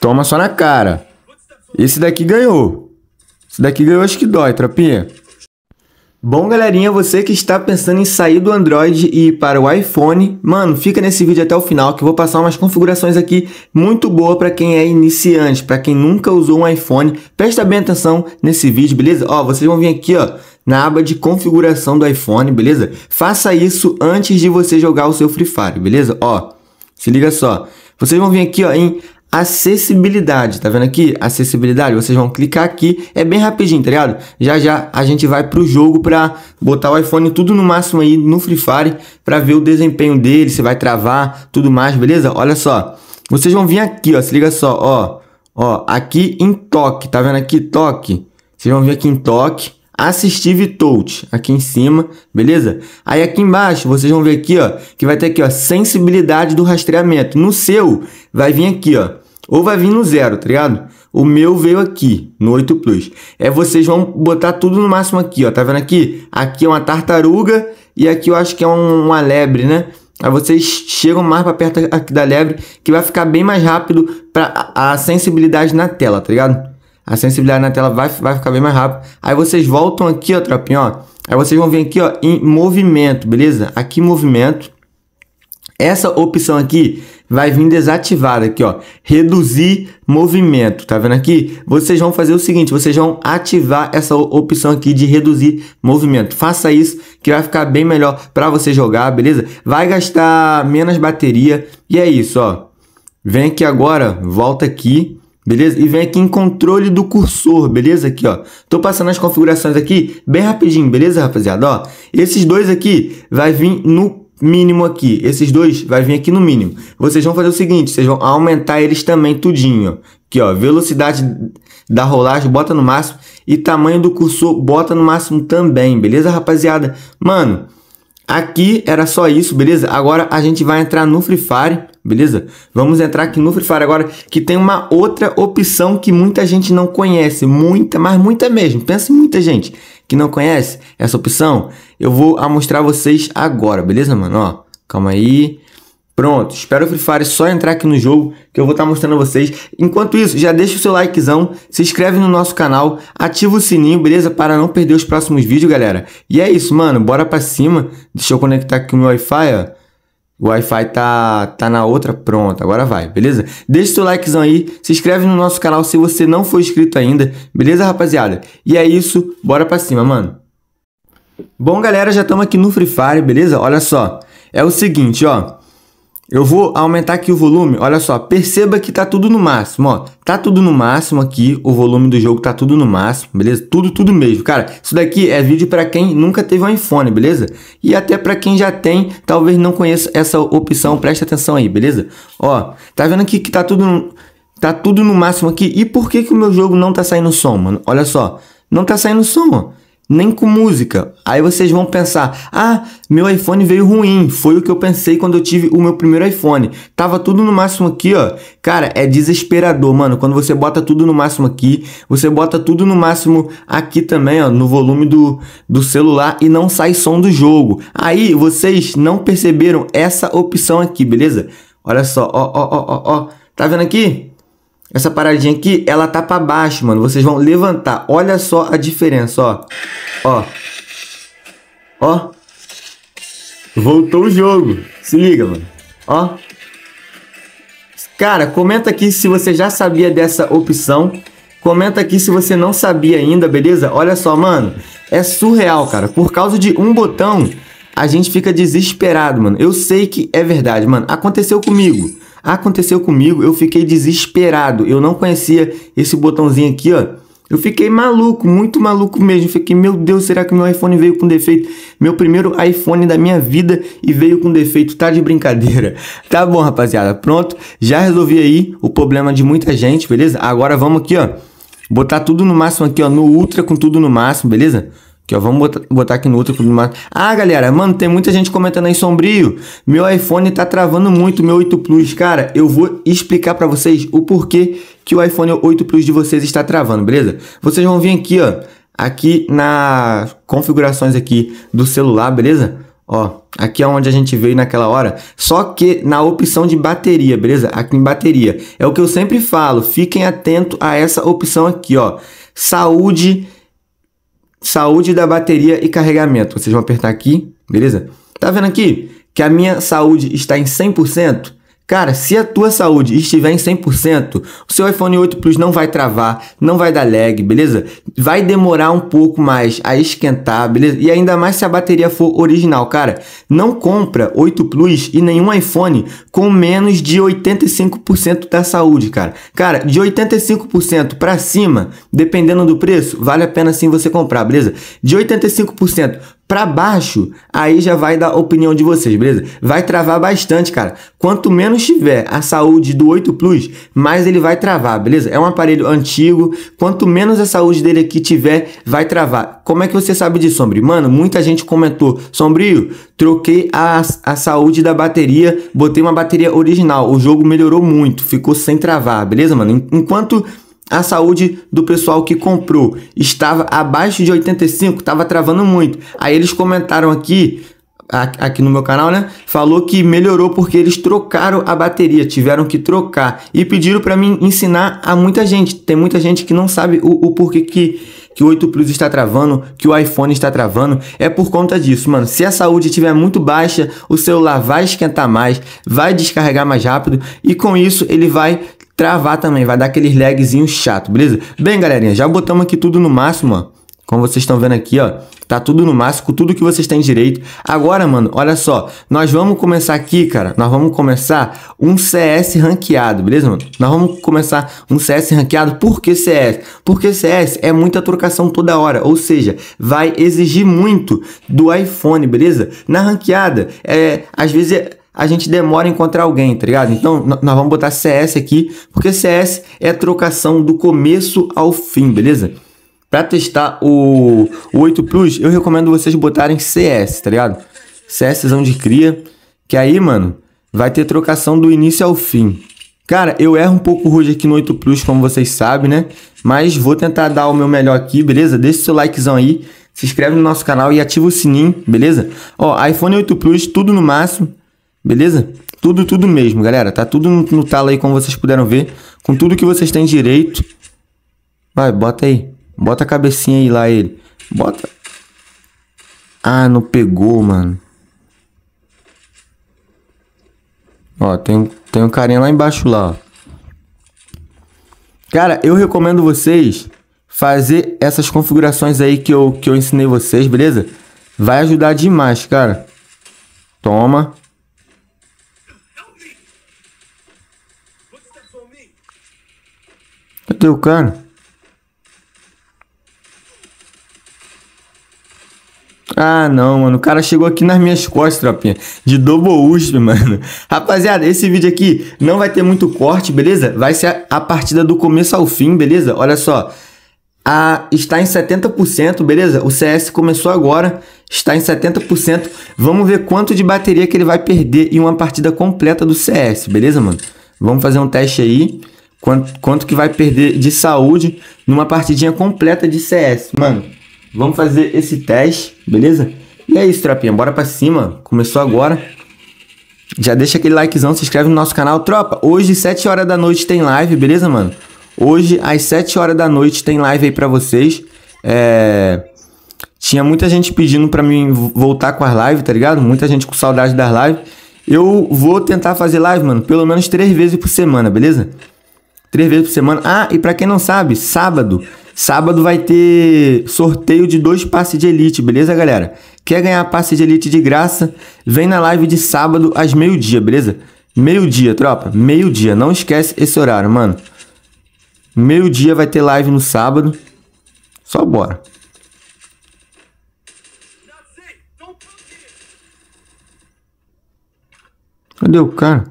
Toma só na cara. Esse daqui ganhou. Esse daqui ganhou, acho que dói, tropinha. Bom, galerinha, você que está pensando em sair do Android e ir para o iPhone, mano, fica nesse vídeo até o final que eu vou passar umas configurações aqui muito boa para quem é iniciante, para quem nunca usou um iPhone. Presta bem atenção nesse vídeo, beleza? Ó, vocês vão vir aqui, ó, na aba de configuração do iPhone, beleza? Faça isso antes de você jogar o seu Free Fire, beleza? Ó, se liga só. Vocês vão vir aqui, ó, em acessibilidade, tá vendo aqui? Acessibilidade, vocês vão clicar aqui, é bem rapidinho, tá ligado? Já já a gente vai pro jogo pra botar o iPhone tudo no máximo aí no Free Fire pra ver o desempenho dele, se vai travar, tudo mais, beleza? Olha só, vocês vão vir aqui, ó, se liga só, ó, ó, aqui em toque, tá vendo aqui toque? Vocês vão vir aqui em toque, Assistive Touch, aqui em cima, beleza? Aí aqui embaixo, vocês vão ver aqui, ó, que vai ter aqui, ó, sensibilidade do rastreamento. No seu, vai vir aqui, ó, ou vai vir no zero, tá ligado? O meu veio aqui, no 8 Plus. É vocês vão botar tudo no máximo aqui, ó. Tá vendo aqui? Aqui é uma tartaruga e aqui eu acho que é um, uma lebre, né? Aí vocês chegam mais para perto aqui da lebre, que vai ficar bem mais rápido para a, a sensibilidade na tela, tá ligado? A sensibilidade na tela vai, vai ficar bem mais rápido. Aí vocês voltam aqui, ó, tropinha, ó. Aí vocês vão vir aqui, ó, em movimento, beleza? Aqui movimento. Essa opção aqui vai vir desativado aqui, ó. Reduzir movimento, tá vendo aqui? Vocês vão fazer o seguinte, vocês vão ativar essa opção aqui de reduzir movimento. Faça isso que vai ficar bem melhor para você jogar, beleza? Vai gastar menos bateria e é isso, ó. Vem aqui agora, volta aqui, beleza? E vem aqui em controle do cursor, beleza? Aqui, ó. Tô passando as configurações aqui bem rapidinho, beleza, rapaziada? Ó, esses dois aqui vai vir no mínimo aqui. Esses dois vai vir aqui no mínimo. Vocês vão fazer o seguinte, vocês vão aumentar eles também tudinho. Aqui, ó, velocidade da rolagem, bota no máximo. E tamanho do cursor, bota no máximo também, beleza, rapaziada? Mano, aqui era só isso, beleza? Agora a gente vai entrar no Free Fire, beleza? Vamos entrar aqui no Free Fire agora, que tem uma outra opção que muita gente não conhece. Muita, mas muita mesmo. Pensa em muita gente que não conhece essa opção, eu vou mostrar a vocês agora, beleza, mano? Ó, calma aí. Pronto, espero o Free Fire só entrar aqui no jogo que eu vou estar tá mostrando a vocês. Enquanto isso, já deixa o seu likezão, se inscreve no nosso canal, ativa o sininho, beleza? Para não perder os próximos vídeos, galera. E é isso, mano, bora pra cima. Deixa eu conectar aqui o meu Wi-Fi, ó. O Wi-Fi tá, tá na outra, pronto, agora vai, beleza? Deixa seu likezão aí, se inscreve no nosso canal se você não for inscrito ainda, beleza, rapaziada? E é isso, bora pra cima, mano. Bom, galera, já estamos aqui no Free Fire, beleza? Olha só, é o seguinte, ó. Eu vou aumentar aqui o volume, olha só, perceba que tá tudo no máximo, ó. Tá tudo no máximo aqui, o volume do jogo tá tudo no máximo, beleza? Tudo, tudo mesmo. Cara, isso daqui é vídeo para quem nunca teve um iPhone, beleza? E até para quem já tem, talvez não conheça essa opção, preste atenção aí, beleza? Ó, tá vendo aqui que tá tudo no, tá tudo no máximo aqui. E por que que o meu jogo não tá saindo som, mano? Olha só, não tá saindo som, ó nem com música. Aí vocês vão pensar: ah, meu iPhone veio ruim. Foi o que eu pensei quando eu tive o meu primeiro iPhone. Tava tudo no máximo aqui, ó. Cara, é desesperador, mano. Quando você bota tudo no máximo aqui, você bota tudo no máximo aqui também, ó, no volume do, do celular e não sai som do jogo. Aí vocês não perceberam essa opção aqui, beleza? Olha só, ó, ó, ó, ó, ó. Tá vendo aqui? Essa paradinha aqui, ela tá pra baixo, mano. Vocês vão levantar. Olha só a diferença, ó. Ó. Ó. Voltou o jogo. Se liga, mano. Ó. Cara, comenta aqui se você já sabia dessa opção. Comenta aqui se você não sabia ainda, beleza? Olha só, mano. É surreal, cara. Por causa de um botão, a gente fica desesperado, mano. Eu sei que é verdade, mano. Aconteceu comigo. Aconteceu comigo, eu fiquei desesperado. Eu não conhecia esse botãozinho aqui, ó. Eu fiquei maluco, muito maluco mesmo. Fiquei, meu Deus, será que meu iPhone veio com defeito? Meu primeiro iPhone da minha vida e veio com defeito. Tá de brincadeira. Tá bom, rapaziada. Pronto. Já resolvi aí o problema de muita gente, beleza? Agora vamos aqui, ó. Botar tudo no máximo aqui, ó. No Ultra com tudo no máximo, beleza? Aqui, ó, vamos botar, botar aqui no outro tudo mais. Ah, galera, mano, tem muita gente comentando aí sombrio. Meu iPhone tá travando muito, meu 8 Plus. Cara, eu vou explicar para vocês o porquê que o iPhone 8 Plus de vocês está travando, beleza? Vocês vão vir aqui, ó, aqui nas configurações aqui do celular, beleza? Ó, aqui é onde a gente veio naquela hora. Só que na opção de bateria, beleza? Aqui em bateria. É o que eu sempre falo, fiquem atento a essa opção aqui, ó. Saúde saúde da bateria e carregamento. Vocês vão apertar aqui, beleza? Tá vendo aqui que a minha saúde está em 100%? Cara, se a tua saúde estiver em 100%, o seu iPhone 8 Plus não vai travar, não vai dar lag, beleza? Vai demorar um pouco mais a esquentar, beleza? E ainda mais se a bateria for original, cara. Não compra 8 Plus e nenhum iPhone com menos de 85% da saúde, cara. Cara, de 85% para cima, dependendo do preço, vale a pena sim você comprar, beleza? De 85% para baixo, aí já vai da opinião de vocês, beleza? Vai travar bastante, cara. Quanto menos tiver a saúde do 8 Plus, mais ele vai travar, beleza? É um aparelho antigo, quanto menos a saúde dele aqui tiver, vai travar. Como é que você sabe disso, Sombrio? Mano, muita gente comentou, Sombrio, troquei a, a saúde da bateria, botei uma bateria original, o jogo melhorou muito, ficou sem travar, beleza, mano? Enquanto a saúde do pessoal que comprou estava abaixo de 85, estava travando muito. Aí eles comentaram aqui aqui no meu canal, né? Falou que melhorou porque eles trocaram a bateria, tiveram que trocar e pediram para mim ensinar a muita gente. Tem muita gente que não sabe o, o porquê que que o 8 Plus está travando, que o iPhone está travando, é por conta disso, mano. Se a saúde estiver muito baixa, o celular vai esquentar mais, vai descarregar mais rápido e com isso ele vai travar também, vai dar aqueles lagzinho chato, beleza? Bem, galerinha, já botamos aqui tudo no máximo, ó. Como vocês estão vendo aqui, ó, tá tudo no máximo, tudo que vocês têm direito. Agora, mano, olha só, nós vamos começar aqui, cara, nós vamos começar um CS ranqueado, beleza, mano? Nós vamos começar um CS ranqueado, por que CS? Porque CS é muita trocação toda hora, ou seja, vai exigir muito do iPhone, beleza? Na ranqueada, é, às vezes... É, a gente demora a encontrar alguém, tá ligado? Então, nós vamos botar CS aqui, porque CS é trocação do começo ao fim, beleza? Para testar o, o 8 Plus, eu recomendo vocês botarem CS, tá ligado? CSzão de cria, que aí, mano, vai ter trocação do início ao fim. Cara, eu erro um pouco hoje aqui no 8 Plus, como vocês sabem, né? Mas vou tentar dar o meu melhor aqui, beleza? Deixa seu likezão aí, se inscreve no nosso canal e ativa o sininho, beleza? Ó, iPhone 8 Plus, tudo no máximo, Beleza? Tudo, tudo mesmo, galera. Tá tudo no, no talo aí, como vocês puderam ver. Com tudo que vocês têm direito. Vai, bota aí. Bota a cabecinha aí lá, ele. Bota. Ah, não pegou, mano. Ó, tem, tem um carinha lá embaixo lá, ó. Cara, eu recomendo vocês fazer essas configurações aí que eu, que eu ensinei vocês, beleza? Vai ajudar demais, cara. Toma. teu cara. Ah, não, mano. O cara chegou aqui nas minhas costas, tropinha. De double USP, mano. Rapaziada, esse vídeo aqui não vai ter muito corte, beleza? Vai ser a, a partida do começo ao fim, beleza? Olha só. A, está em 70%, beleza? O CS começou agora, está em 70%. Vamos ver quanto de bateria que ele vai perder em uma partida completa do CS, beleza, mano? Vamos fazer um teste aí. Quanto, quanto que vai perder de saúde numa partidinha completa de CS. Mano, vamos fazer esse teste, beleza? E é isso, tropinha. Bora pra cima. Começou agora. Já deixa aquele likezão, se inscreve no nosso canal. Tropa, hoje, 7 horas da noite, tem live, beleza, mano? Hoje, às 7 horas da noite, tem live aí pra vocês. É... Tinha muita gente pedindo pra mim voltar com as lives, tá ligado? Muita gente com saudade das lives. Eu vou tentar fazer live, mano, pelo menos três vezes por semana, beleza? Três vezes por semana. Ah, e para quem não sabe, sábado. Sábado vai ter sorteio de dois passes de elite, beleza, galera? Quer ganhar passe de elite de graça? Vem na live de sábado às meio-dia, beleza? Meio-dia, tropa. Meio-dia. Não esquece esse horário, mano. Meio-dia vai ter live no sábado. Só bora. Cadê o cara?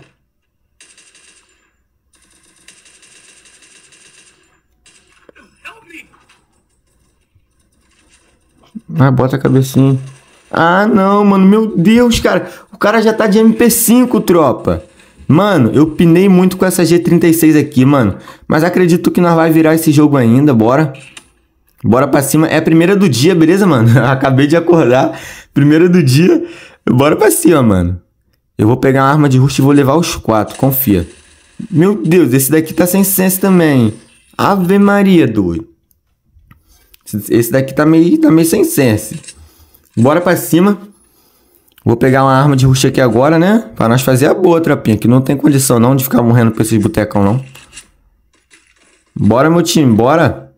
Ah, bota a cabecinha. Ah, não, mano. Meu Deus, cara. O cara já tá de MP5, tropa. Mano, eu pinei muito com essa G36 aqui, mano. Mas acredito que nós vai virar esse jogo ainda, bora. Bora pra cima. É a primeira do dia, beleza, mano? Acabei de acordar. Primeira do dia. Bora pra cima, mano. Eu vou pegar uma arma de rush e vou levar os quatro, confia. Meu Deus, esse daqui tá sem senso também. Ave Maria, doido. Esse daqui tá meio, tá meio sem sense. Bora pra cima. Vou pegar uma arma de rush aqui agora, né? Pra nós fazer a boa, trapinha Que não tem condição não de ficar morrendo pra esses botecão, não. Bora, meu time, bora.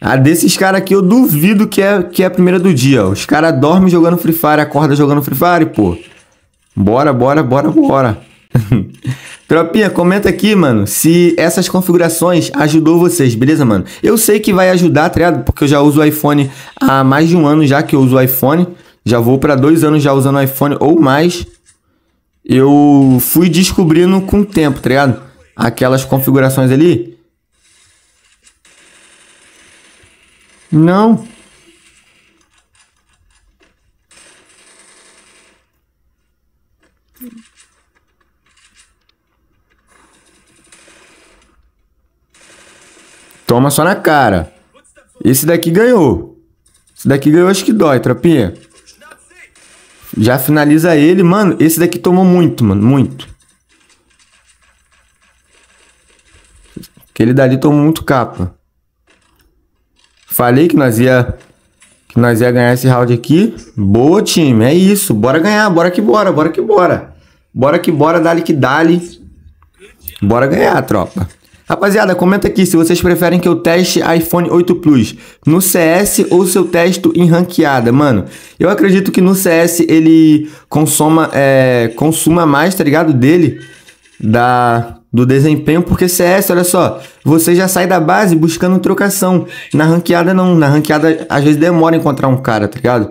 A desses caras aqui eu duvido que é, que é a primeira do dia. Ó. Os caras dormem jogando Free Fire, acorda jogando Free Fire, pô. Bora, bora, bora, bora. Tropinha, comenta aqui, mano, se essas configurações ajudou vocês, beleza, mano? Eu sei que vai ajudar, tá ligado? Porque eu já uso o iPhone há mais de um ano já que eu uso o iPhone. Já vou para dois anos já usando o iPhone ou mais. Eu fui descobrindo com o tempo, tá ligado? Aquelas configurações ali. Não. Toma só na cara. Esse daqui ganhou. Esse daqui ganhou, acho que dói, tropinha. Já finaliza ele. Mano, esse daqui tomou muito, mano. Muito. Aquele dali tomou muito capa. Falei que nós ia... Que nós ia ganhar esse round aqui. Boa, time. É isso. Bora ganhar. Bora que bora. Bora que bora. Bora que bora. Dali que dali. Bora ganhar, tropa. Rapaziada, comenta aqui se vocês preferem que eu teste iPhone 8 Plus no CS ou se eu testo em ranqueada, mano. Eu acredito que no CS ele consoma, é, consuma mais, tá ligado? Dele, da, do desempenho, porque CS, olha só, você já sai da base buscando trocação. Na ranqueada não, na ranqueada às vezes demora encontrar um cara, tá ligado?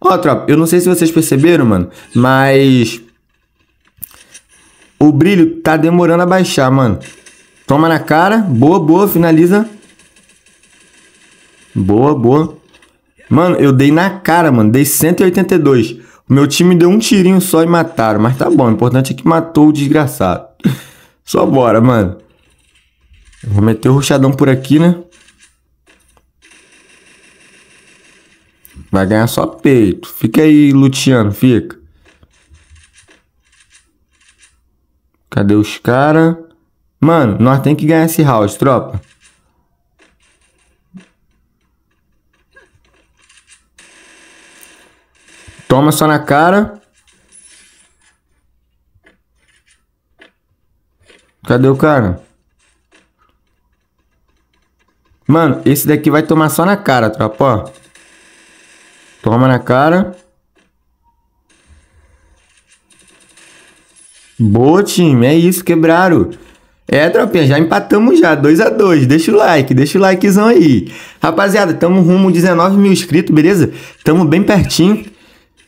Ó, oh, tropa, eu não sei se vocês perceberam, mano, mas o brilho tá demorando a baixar, mano. Toma na cara. Boa, boa. Finaliza. Boa, boa. Mano, eu dei na cara, mano. Dei 182. O meu time deu um tirinho só e mataram. Mas tá bom. O importante é que matou o desgraçado. Só bora, mano. vou meter o ruxadão por aqui, né? Vai ganhar só peito. Fica aí, Luciano, fica. Cadê os caras? Mano, nós tem que ganhar esse round, tropa. Toma só na cara. Cadê o cara? Mano, esse daqui vai tomar só na cara, tropa, ó. Toma na cara. Boa, time. É isso, quebraram. É, tropinha, já empatamos já, 2 a 2 Deixa o like, deixa o likezão aí. Rapaziada, tamo rumo 19 mil inscritos, beleza? Tamo bem pertinho.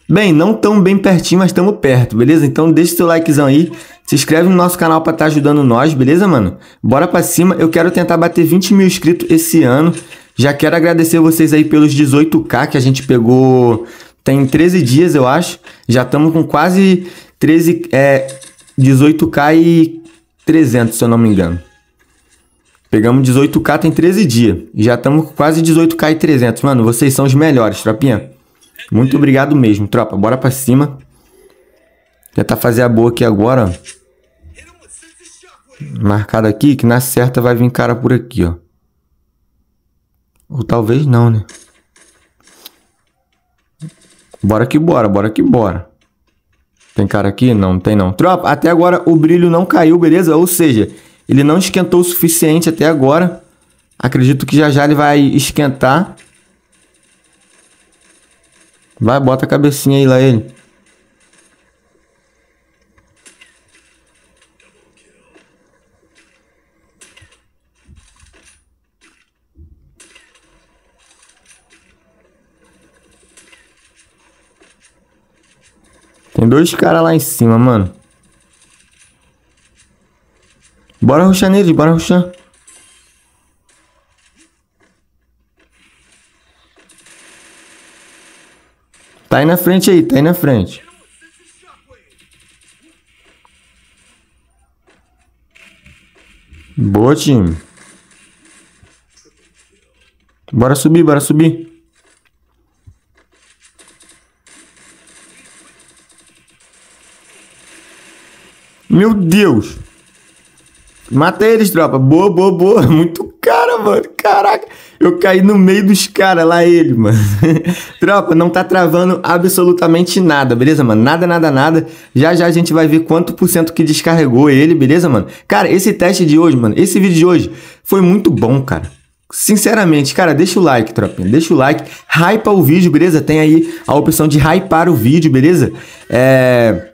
Bem, não tão bem pertinho, mas tamo perto, beleza? Então deixa o seu likezão aí. Se inscreve no nosso canal pra estar tá ajudando nós, beleza, mano? Bora pra cima. Eu quero tentar bater 20 mil inscritos esse ano. Já quero agradecer vocês aí pelos 18k que a gente pegou tem 13 dias, eu acho. Já estamos com quase 13, é, 18k e 300, se eu não me engano. Pegamos 18k em 13 dias. já estamos quase 18k e 300. Mano, vocês são os melhores, tropinha. Muito obrigado mesmo, tropa. Bora pra cima. Tentar tá fazer a boa aqui agora. Marcado aqui, que na certa vai vir cara por aqui, ó. Ou talvez não, né? Bora que bora, bora que bora. Tem cara aqui? Não tem não. Tropa, até agora o brilho não caiu, beleza? Ou seja, ele não esquentou o suficiente até agora. Acredito que já já ele vai esquentar. Vai, bota a cabecinha aí lá ele. Tem dois caras lá em cima, mano. Bora ruxar nele, bora ruxar. Tá aí na frente aí, tá aí na frente. Boa, time. Bora subir, bora subir. Meu Deus. Mata eles, tropa. Boa, boa, boa. Muito cara, mano. Caraca. Eu caí no meio dos caras lá, ele, mano. tropa, não tá travando absolutamente nada, beleza, mano? Nada, nada, nada. Já já a gente vai ver quanto por cento que descarregou ele, beleza, mano? Cara, esse teste de hoje, mano, esse vídeo de hoje foi muito bom, cara. Sinceramente, cara, deixa o like, tropinha. Deixa o like. Hypa o vídeo, beleza? Tem aí a opção de hypar o vídeo, beleza? É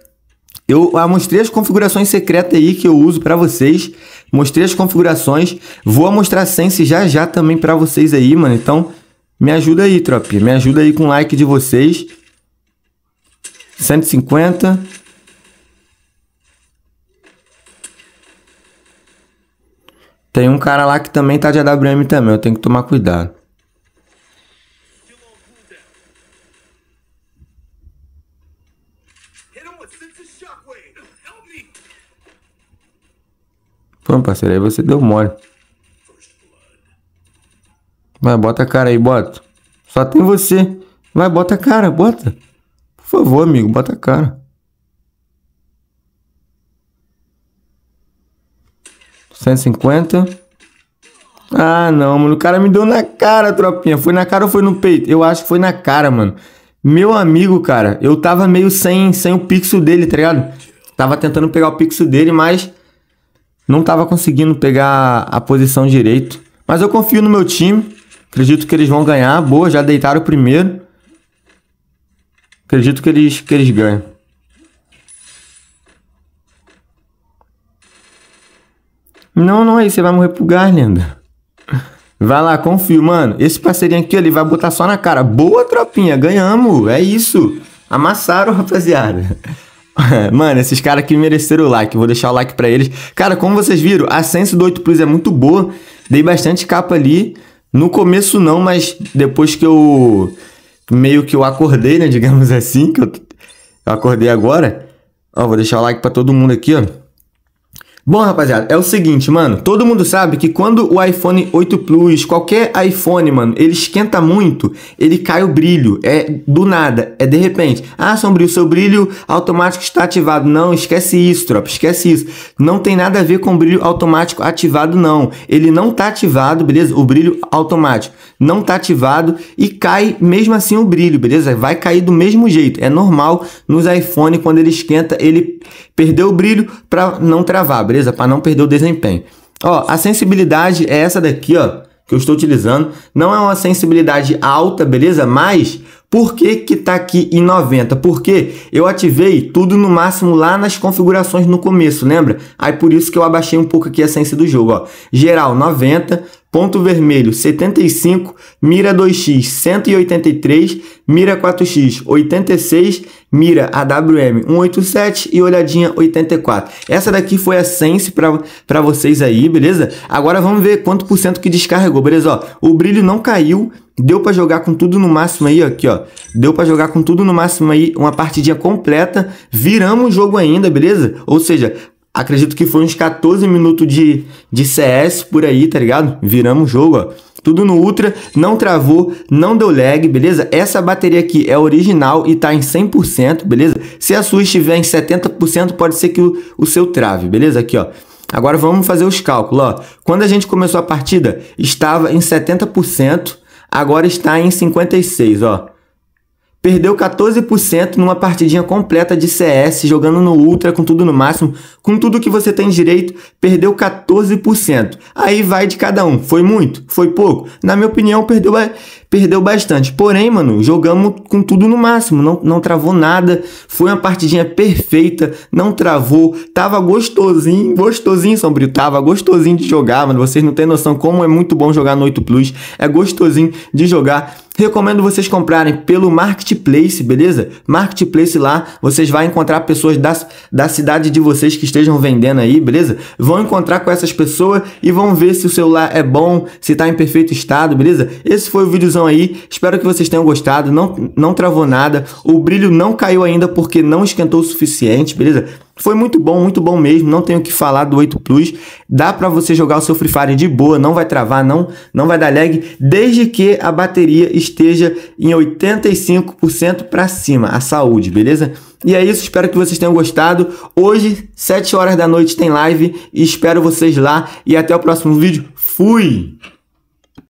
eu ah, mostrei as configurações secretas aí que eu uso para vocês. Mostrei as configurações. Vou mostrar Sense já já também para vocês aí, mano. Então, me ajuda aí, tropinha. Me ajuda aí com o like de vocês. 150. Tem um cara lá que também tá de AWM também. Eu tenho que tomar cuidado. Não, parceiro, aí você deu mole. Vai, bota a cara aí, bota. Só tem você. Vai, bota a cara, bota. Por favor, amigo, bota a cara. Cento e cinquenta. Ah, não, mano. O cara me deu na cara, tropinha. Foi na cara ou foi no peito? Eu acho que foi na cara, mano. Meu amigo, cara, eu tava meio sem, sem o pixel dele, tá ligado? Tava tentando pegar o pixel dele, mas não estava conseguindo pegar a posição direito. Mas eu confio no meu time. Acredito que eles vão ganhar. Boa, já deitaram o primeiro. Acredito que eles, que eles ganham. Não, não é isso. Você vai morrer pro lenda Vai lá, confio, mano. Esse parceirinho aqui, ele vai botar só na cara. Boa, tropinha. Ganhamos. É isso. Amassaram, rapaziada. Mano, esses caras aqui mereceram o like. Vou deixar o like pra eles. Cara, como vocês viram, a Sense do 8 Plus é muito boa. Dei bastante capa ali. No começo não, mas depois que eu... Meio que eu acordei, né? Digamos assim, que eu, eu acordei agora. Ó, vou deixar o like pra todo mundo aqui, ó. Bom, rapaziada, é o seguinte, mano. Todo mundo sabe que quando o iPhone 8 Plus, qualquer iPhone, mano, ele esquenta muito, ele cai o brilho. É do nada, é de repente. Ah, sombrio, seu brilho automático está ativado. Não, esquece isso, tropa, esquece isso. Não tem nada a ver com brilho automático ativado, não. Ele não tá ativado, beleza? O brilho automático não tá ativado e cai mesmo assim o brilho, beleza? Vai cair do mesmo jeito. É normal nos iPhone, quando ele esquenta, ele perdeu o brilho para não travar, beleza? para não perder o desempenho. Ó, a sensibilidade é essa daqui, ó, que eu estou utilizando. Não é uma sensibilidade alta, beleza? Mas por que que tá aqui em 90? Porque eu ativei tudo no máximo lá nas configurações no começo, lembra? Aí por isso que eu abaixei um pouco aqui a essência do jogo, ó. Geral 90, ponto vermelho 75, mira 2x 183, mira 4x 86, mira AWM 187 e olhadinha 84. Essa daqui foi a Sense para vocês aí, beleza? Agora vamos ver quanto por cento que descarregou, beleza? Ó, o brilho não caiu, Deu para jogar com tudo no máximo aí, aqui, ó. Deu para jogar com tudo no máximo aí, uma partidinha completa. Viramos o jogo ainda, beleza? Ou seja, acredito que foi uns 14 minutos de, de CS por aí, tá ligado? Viramos o jogo, ó. Tudo no Ultra, não travou, não deu lag, beleza? Essa bateria aqui é original e tá em 100%, beleza? Se a sua estiver em 70%, pode ser que o, o seu trave, beleza? Aqui, ó. Agora vamos fazer os cálculos, ó. Quando a gente começou a partida, estava em 70%, agora está em 56, ó. Perdeu 14% numa partidinha completa de CS, jogando no Ultra, com tudo no máximo, com tudo que você tem direito, perdeu 14%. Aí vai de cada um. Foi muito? Foi pouco? Na minha opinião, perdeu, perdeu bastante. Porém, mano, jogamos com tudo no máximo, não, não travou nada. Foi uma partidinha perfeita, não travou, tava gostosinho, gostosinho, Sombrio, tava gostosinho de jogar, mano. Vocês não têm noção como é muito bom jogar no 8 Plus, é gostosinho de jogar. Recomendo vocês comprarem pelo Marketplace, beleza? Marketplace lá, vocês vão encontrar pessoas das da cidade de vocês que estejam vendendo aí, beleza? Vão encontrar com essas pessoas e vão ver se o celular é bom, se tá em perfeito estado, beleza? Esse foi o vídeozão aí. Espero que vocês tenham gostado. Não, não travou nada. O brilho não caiu ainda porque não esquentou o suficiente, beleza? Foi muito bom, muito bom mesmo. Não tenho o que falar do 8 Plus. Dá para você jogar o seu Free Fire de boa, não vai travar, não, não vai dar lag, desde que a bateria esteja em 85% para cima, a saúde, beleza? E é isso, espero que vocês tenham gostado. Hoje, 7 horas da noite tem live espero vocês lá e até o próximo vídeo. Fui.